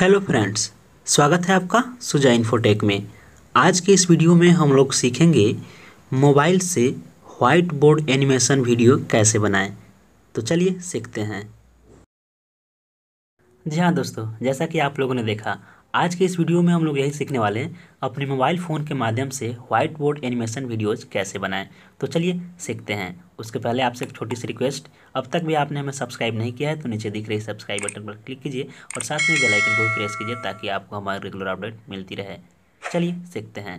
hello friends स्वागत है आपका सुजा इन्फोटेक में आज के इस वीडियो में हम लोग सीखेंगे मोबाइल से व्हाइट बोर्ड एनिमेशन वीडियो कैसे बनाएं तो चलिए सीखते हैं जी हाँ दोस्तों जैसा कि आप लोगों ने देखा आज के इस वीडियो में हम लोग यही सीखने वाले हैं अपने मोबाइल फ़ोन के माध्यम से व्हाइट बोर्ड एनिमेशन वीडियोज़ कैसे बनाएं तो चलिए सीखते हैं उसके पहले आपसे एक छोटी सी रिक्वेस्ट अब तक भी आपने हमें सब्सक्राइब नहीं किया है तो नीचे दिख रही सब्सक्राइब बटन पर क्लिक कीजिए और साथ में बेल आइकन को भी प्रेस कीजिए ताकि आपको हमारी रेगुलर अपडेट मिलती रहे चलिए सीखते हैं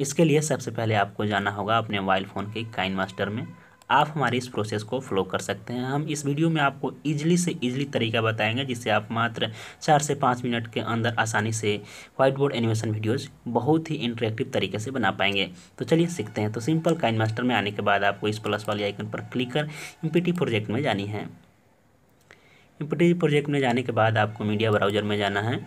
इसके लिए सबसे पहले आपको जाना होगा अपने मोबाइल फ़ोन के काइन मास्टर में आप हमारे इस प्रोसेस को फॉलो कर सकते हैं हम इस वीडियो में आपको ईजिली से ईजिली तरीका बताएंगे जिससे आप मात्र चार से पाँच मिनट के अंदर आसानी से व्हाइट बोर्ड एनिमेशन वीडियोज़ बहुत ही इंटरेक्टिव तरीके से बना पाएंगे तो चलिए सीखते हैं तो सिंपल काइन मास्टर में आने के बाद आपको इस प्लस वाले आइकन पर क्लिक कर एम प्रोजेक्ट में जानी है एम प्रोजेक्ट में जाने के बाद आपको मीडिया ब्राउज़र में जाना है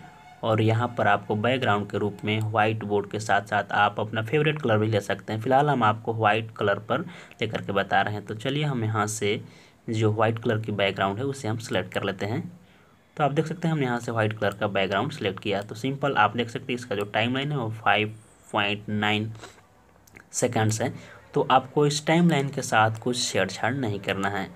और यहाँ पर आपको बैकग्राउंड के रूप में व्हाइट बोर्ड के साथ साथ आप अपना फेवरेट कलर भी ले सकते हैं फिलहाल हम आपको व्हाइट कलर पर लेकर के बता रहे हैं तो चलिए हम यहाँ से जो व्हाइट कलर की बैकग्राउंड है उसे हम सेलेक्ट कर लेते हैं तो आप देख सकते हैं हमने यहाँ से व्हाइट कलर का बैकग्राउंड सेलेक्ट किया तो सिंपल आप देख सकते हैं इसका जो टाइम लाइन है वो फाइव पॉइंट नाइन सेकेंड्स है तो आपको इस टाइम लाइन के साथ कुछ छेड़छाड़ नहीं करना है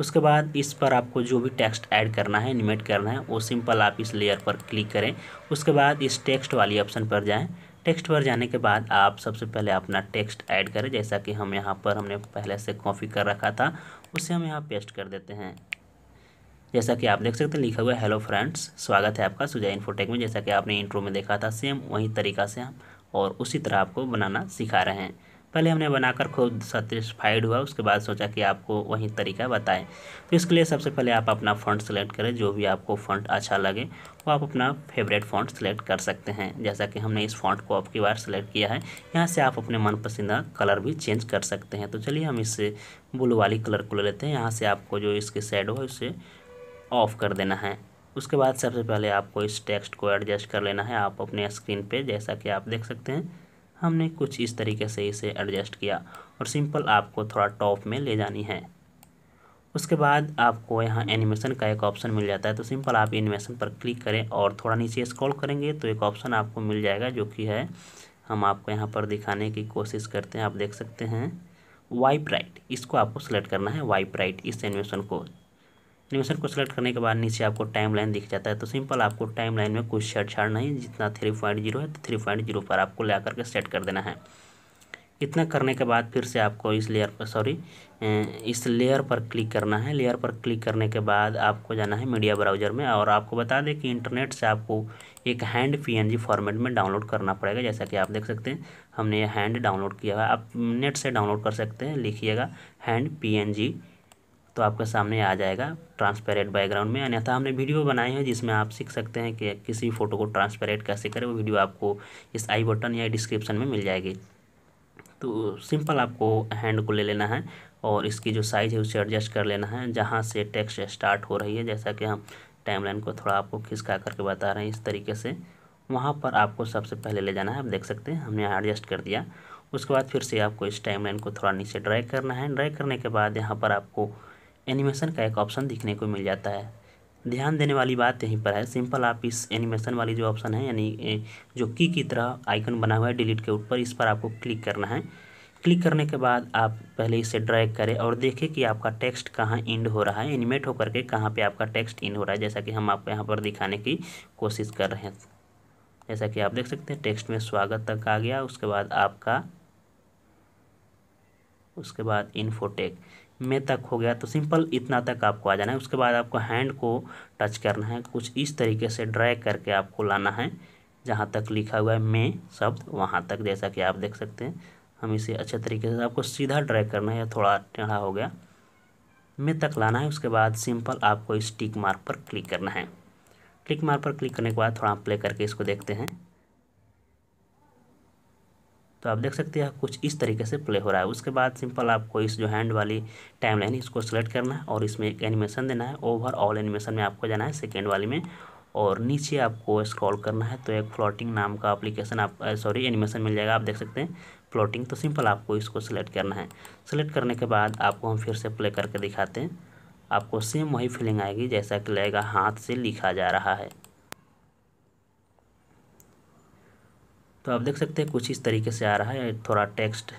उसके बाद इस पर आपको जो भी टेक्स्ट ऐड करना है एनिमेट करना है वो सिंपल आप इस लेयर पर क्लिक करें उसके बाद इस टेक्स्ट वाली ऑप्शन पर जाएँ टेक्स्ट पर जाने के बाद आप सबसे पहले अपना टेक्स्ट ऐड करें जैसा कि हम यहाँ पर हमने पहले से कॉपी कर रखा था उसे हम यहाँ पेस्ट कर देते हैं जैसा कि आप देख सकते हैं लिखा हुआ हैलो हेलो फ्रेंड्स स्वागत है आपका सुजय इन्फोटेक में जैसा कि आपने इंट्रो में देखा था सेम वही तरीका से हम और उसी तरह आपको बनाना सिखा रहे हैं पहले हमने बनाकर खुद सेटिस्फाइड हुआ उसके बाद सोचा कि आपको वही तरीका बताएं तो इसके लिए सबसे पहले आप अपना फ़ॉन्ट सेलेक्ट करें जो भी आपको फ़ॉन्ट अच्छा लगे वो आप अपना फेवरेट फ़ॉन्ट सेलेक्ट कर सकते हैं जैसा कि हमने इस फ़ॉन्ट को आपकी बार सेलेक्ट किया है यहाँ से आप अपने मनपसंदा कलर भी चेंज कर सकते हैं तो चलिए हम इससे ब्लू वाली कलर को ले लेते हैं यहाँ से आपको जो इसके शेडो है उसे ऑफ़ कर देना है उसके बाद सबसे पहले आपको इस टेक्स्ट को एडजस्ट कर लेना है आप अपने स्क्रीन पे जैसा कि आप देख सकते हैं हमने कुछ इस तरीके से इसे एडजस्ट किया और सिंपल आपको थोड़ा टॉप में ले जानी है उसके बाद आपको यहाँ एनिमेशन का एक ऑप्शन मिल जाता है तो सिंपल आप एनिमेशन पर क्लिक करें और थोड़ा नीचे स्क्रॉल करेंगे तो एक ऑप्शन आपको मिल जाएगा जो कि है हम आपको यहाँ पर दिखाने की कोशिश करते हैं आप देख सकते हैं वाइप राइट इसको आपको सेलेक्ट करना है वाइप राइट इस एनिमेशन को एनिमेशन को सेलेक्ट करने के बाद नीचे आपको टाइम लाइन दिख जाता है तो सिंपल आपको टाइम लाइन में कुछ छेड़छाड़ नहीं जितना थ्री पॉइंट जीरो है तो थ्री पॉइंट जीरो पर आपको ला करके सेट कर देना है इतना करने के बाद फिर से आपको इस लेयर पर सॉरी अं, इस लेयर पर क्लिक करना है लेयर पर क्लिक करने के बाद आपको जाना है मीडिया ब्राउज़र में और आपको बता दें कि इंटरनेट से आपको एक हैंड पीएनजी फॉर्मेट में डाउनलोड करना पड़ेगा जैसा कि आप देख सकते हैं हमने हैंड डाउनलोड किया है आप नेट से डाउनलोड कर सकते हैं लिखिएगा हैंड पीएनजी तो आपके सामने आ जाएगा ट्रांसपेरेंट बैकग्राउंड में अन्यथा हमने वीडियो बनाए हैं जिसमें आप सीख सकते हैं कि किसी फ़ोटो को ट्रांसपेरेंट कैसे करें वो वीडियो आपको इस आई बटन या डिस्क्रिप्शन में मिल जाएगी तो सिंपल आपको हैंड को ले लेना है और इसकी जो साइज़ है उसे एडजस्ट कर लेना है जहाँ से टेक्स्ट स्टार्ट हो रही है जैसा कि हम टाइमलाइन को थोड़ा आपको खिसका करके बता रहे हैं इस तरीके से वहाँ पर आपको सबसे पहले ले जाना है आप देख सकते हैं हमने यहाँ एडजस्ट कर दिया उसके बाद फिर से आपको इस टाइमलाइन को थोड़ा नीचे ड्राई करना है ड्राई करने के बाद यहाँ पर आपको एनिमेशन का एक ऑप्शन दिखने को मिल जाता है ध्यान देने वाली बात यहीं पर है सिंपल आप इस एनिमेशन वाली जो ऑप्शन है यानी जो की की तरह आइकन बना हुआ है डिलीट के ऊपर इस पर आपको क्लिक करना है क्लिक करने के बाद आप पहले इसे ड्रैग करें और देखें कि आपका टेक्स्ट कहाँ इंड हो रहा है एनिमेट होकर के कहाँ पे आपका टेक्स्ट इंड हो रहा है जैसा कि हम आपको यहाँ पर दिखाने की कोशिश कर रहे हैं जैसा कि आप देख सकते हैं टेक्स्ट में स्वागत तक आ गया उसके बाद आपका उसके बाद इन्फोटेक में तक हो गया तो सिंपल इतना तक आपको आ जाना है उसके बाद आपको हैंड को टच करना है कुछ इस तरीके से ड्रैग करके आपको लाना है जहाँ तक लिखा हुआ है में शब्द वहाँ तक जैसा कि आप देख सकते हैं हम इसे अच्छे तरीके से आपको सीधा ड्रैग करना है या थोड़ा टेढ़ा हो गया में तक लाना है उसके बाद सिंपल आपको इस टिक मार्क पर क्लिक करना है क्लिक मार्क पर क्लिक करने के बाद थोड़ा प्ले करके इसको देखते हैं तो आप देख सकते हैं कुछ इस तरीके से प्ले हो रहा है उसके बाद सिंपल आपको इस जो हैंड वाली टाइम लाइन इसको सेलेक्ट करना है और इसमें एक एनिमेशन देना है ओवरऑल एनिमेशन में आपको जाना है सेकेंड वाली में और नीचे आपको स्क्रॉल करना है तो एक फ्लोटिंग नाम का एप्लीकेशन आप सॉरी एनिमेशन मिल जाएगा आप देख सकते हैं फ्लोटिंग तो सिंपल आपको इसको सेलेक्ट करना है सेलेक्ट करने के बाद आपको हम फिर से प्ले करके दिखाते हैं आपको सेम वही फीलिंग आएगी जैसा कि लगेगा हाथ से लिखा जा रहा है तो आप देख सकते हैं कुछ इस तरीके से आ रहा है थोड़ा टेक्स्ट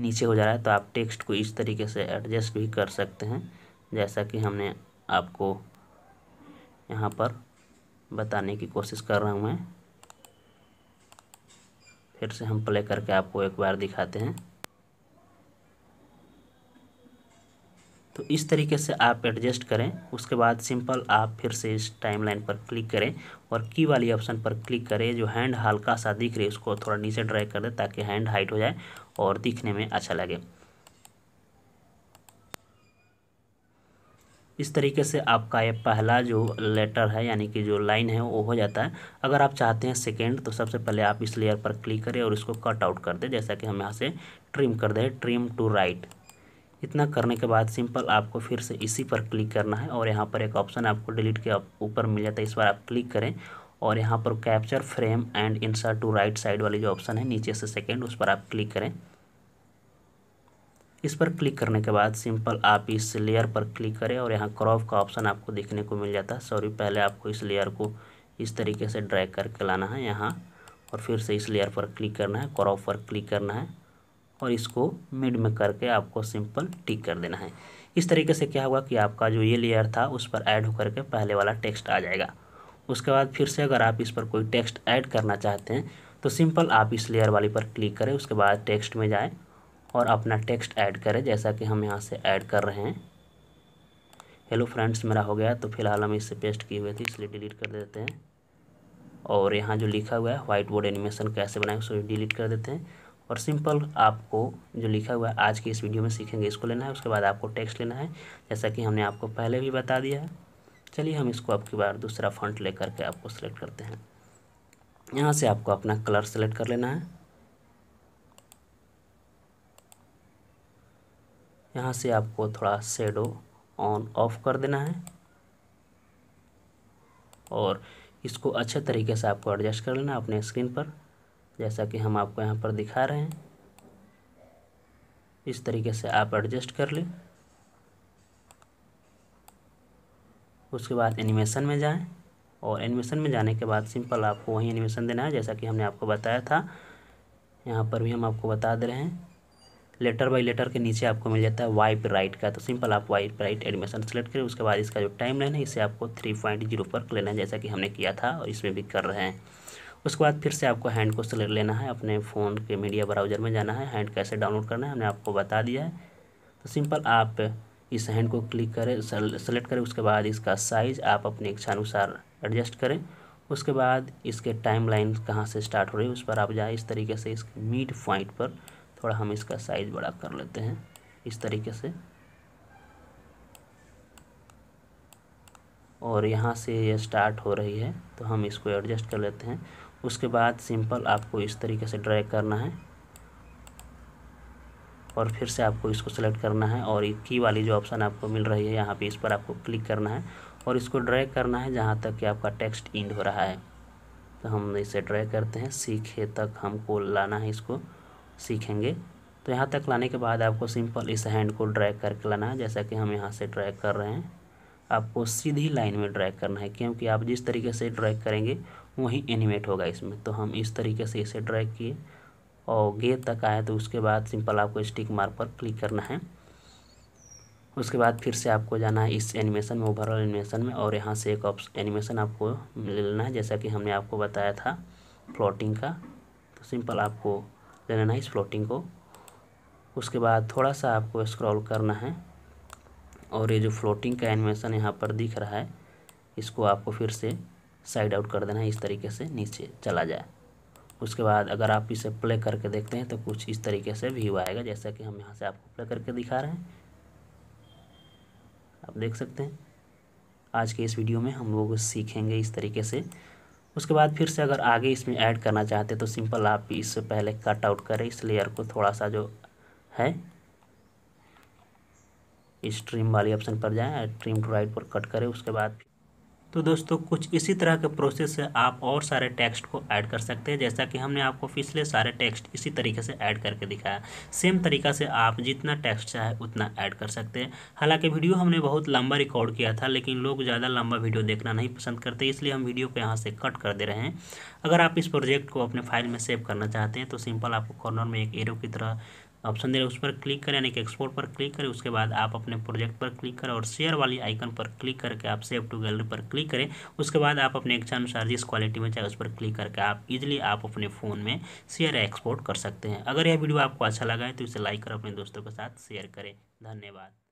नीचे हो जा रहा है तो आप टेक्स्ट को इस तरीके से एडजस्ट भी कर सकते हैं जैसा कि हमने आपको यहाँ पर बताने की कोशिश कर रहा हूँ मैं फिर से हम प्ले करके आपको एक बार दिखाते हैं तो इस तरीके से आप एडजस्ट करें उसके बाद सिंपल आप फिर से इस टाइमलाइन पर क्लिक करें और की वाली ऑप्शन पर क्लिक करें जो हैंड हल्का सा दिख रही है उसको थोड़ा नीचे ड्रैग कर दें ताकि हैंड हाइट हो जाए और दिखने में अच्छा लगे इस तरीके से आपका ये पहला जो लेटर है यानी कि जो लाइन है वो हो जाता है अगर आप चाहते हैं सेकेंड तो सबसे पहले आप इस लेयर पर क्लिक करें और इसको कट आउट कर दें जैसा कि हम यहाँ से ट्रिम कर दें ट्रिम टू राइट इतना करने के बाद सिंपल आपको फिर से इसी पर क्लिक करना है और यहाँ पर एक ऑप्शन आपको डिलीट के ऊपर मिल जाता है इस पर आप क्लिक करें और यहाँ पर capture frame and insert to right side वाली जो ऑप्शन है नीचे से सेकेंड उस पर आप क्लिक करें इस पर क्लिक करने के बाद सिंपल आप इस लेयर पर क्लिक करें और यहाँ क्रॉप का ऑप्शन आपको देखने को मिल जाता है सॉरी पहले आपको इस लेयर को इस तरीके से ड्रैग करके लाना है यहाँ और फिर से इस लेयर पर क्लिक करना है क्रॉप पर क्लिक करना है और इसको मिड में करके आपको सिंपल टिक कर देना है इस तरीके से क्या होगा कि आपका जो ये लेयर था उस पर ऐड होकर के पहले वाला टेक्स्ट आ जाएगा उसके बाद फिर से अगर आप इस पर कोई टेक्स्ट ऐड करना चाहते हैं तो सिंपल आप इस लेयर वाली पर क्लिक करें उसके बाद टेक्स्ट में जाएं और अपना टेक्स्ट ऐड करें जैसा कि हम यहाँ से ऐड कर रहे हैं हेलो फ्रेंड्स मेरा हो गया तो फिलहाल हम इससे पेस्ट किए हुए थे इसलिए डिलीट कर देते हैं और यहाँ जो लिखा हुआ है वाइट बोर्ड एनिमेशन कैसे बनाए उसको डिलीट कर देते हैं और सिंपल आपको जो लिखा हुआ है आज की इस वीडियो में सीखेंगे इसको लेना है उसके बाद आपको टेक्स्ट लेना है जैसा कि हमने आपको पहले भी बता दिया है चलिए हम इसको आपकी बार दूसरा फंट ले करके आपको सेलेक्ट करते हैं यहाँ से आपको अपना कलर सेलेक्ट कर लेना है यहाँ से आपको थोड़ा शेडो ऑन ऑफ कर देना है और इसको अच्छे तरीके से आपको एडजस्ट कर लेना अपने स्क्रीन पर जैसा कि हम आपको यहाँ पर दिखा रहे हैं इस तरीके से आप एडजस्ट कर लें उसके बाद एनिमेशन में जाएं और एनिमेशन में जाने के बाद सिंपल आपको वही एनिमेशन देना है जैसा कि हमने आपको बताया था यहाँ पर भी हम आपको बता दे रहे हैं लेटर बाई लेटर के नीचे आपको मिल जाता है वाइप राइट का तो सिंपल आप वाइप राइट एडमिशन सेलेक्ट करें उसके बाद इसका जो टाइम लाइन है इसे आपको थ्री पॉइंट जीरो पर लेना है जैसा कि हमने किया था और इसमें भी कर रहे हैं उसके बाद फिर से आपको हैंड को सिलेक्ट लेना है अपने फ़ोन के मीडिया ब्राउज़र में जाना है हैंड कैसे डाउनलोड करना है हमने आपको बता दिया है तो सिंपल आप इस हैंड को क्लिक करें सेलेक्ट करें उसके बाद इसका साइज़ आप अपनी इच्छा अनुसार एडजस्ट करें उसके बाद इसके टाइम लाइन कहाँ से स्टार्ट हो रही है उस पर आप जाए इस तरीके से इसके मिड पॉइंट पर थोड़ा हम इसका साइज़ बड़ा कर लेते हैं इस तरीके से और यहाँ से ये स्टार्ट हो रही है तो हम इसको एडजस्ट कर लेते हैं उसके बाद सिंपल आपको इस तरीके से ड्रैग करना है और फिर से आपको इसको सेलेक्ट करना है और की वाली जो ऑप्शन आपको मिल रही है यहाँ पे इस पर आपको क्लिक करना है और इसको ड्रैग करना है जहाँ तक कि आपका टेक्स्ट इंड हो रहा है तो हम इसे ड्रैग करते हैं सीखे तक हमको लाना है इसको सीखेंगे तो यहाँ तक लाने के बाद आपको सिंपल इस हैंड को ड्रैग करके लाना है जैसा कि हम यहाँ से ड्रैग कर रहे हैं आपको सीधी लाइन में ड्रैग करना है क्योंकि आप जिस तरीके से ड्रैग करेंगे वहीं एनिमेट होगा इसमें तो हम इस तरीके से इसे ड्रैग किए और गेट तक आए तो उसके बाद सिंपल आपको स्टिक मार्क पर क्लिक करना है उसके बाद फिर से आपको जाना है इस एनिमेशन में ओवरऑल एनिमेशन में और यहाँ से एक ऑप्शन एनिमेशन आपको लेना है जैसा कि हमने आपको बताया था फ्लोटिंग का तो सिंपल आपको ले लेना है इस फ्लोटिंग को उसके बाद थोड़ा सा आपको स्क्रॉल करना है और ये जो फ्लोटिंग का एनिमेशन यहाँ पर दिख रहा है इसको आपको फिर से साइड आउट कर देना है इस तरीके से नीचे चला जाए उसके बाद अगर आप इसे प्ले करके देखते हैं तो कुछ इस तरीके से व्यू आएगा जैसा कि हम यहाँ से आपको प्ले करके दिखा रहे हैं आप देख सकते हैं आज के इस वीडियो में हम लोग सीखेंगे इस तरीके से उसके बाद फिर से अगर आगे इसमें ऐड करना चाहते हैं तो सिंपल आप इससे पहले कट आउट करें इस लेयर को थोड़ा सा जो है इस ट्रिम वाली ऑप्शन पर जाएं ट्रिम टू राइट पर कट करें उसके बाद तो दोस्तों कुछ इसी तरह के प्रोसेस से आप और सारे टेक्स्ट को ऐड कर सकते हैं जैसा कि हमने आपको पिछले सारे टेक्स्ट इसी तरीके से ऐड करके दिखाया सेम तरीका से आप जितना टेक्स्ट चाहे उतना ऐड कर सकते हैं हालांकि वीडियो हमने बहुत लंबा रिकॉर्ड किया था लेकिन लोग ज़्यादा लंबा वीडियो देखना नहीं पसंद करते इसलिए हम वीडियो को यहाँ से कट कर दे रहे हैं अगर आप इस प्रोजेक्ट को अपने फाइल में सेव करना चाहते हैं तो सिंपल आपको कॉर्नर में एक एरो की तरह ऑप्शन दे रहे उस पर क्लिक करें यानी कि एक्सपोर्ट पर क्लिक करें उसके बाद आप अपने प्रोजेक्ट पर क्लिक करें और शेयर वाली आइकन पर क्लिक करके आप सेव टू गैलरी पर क्लिक करें उसके बाद आप अपने इच्छा अनुसार जिस क्वालिटी में चाहे उस पर क्लिक करके आप इजिली आप अपने फ़ोन में शेयर एक्सपोर्ट कर सकते हैं अगर यह वीडियो आपको अच्छा लगा है तो इसे लाइक कर अपने दोस्तों के साथ शेयर करें धन्यवाद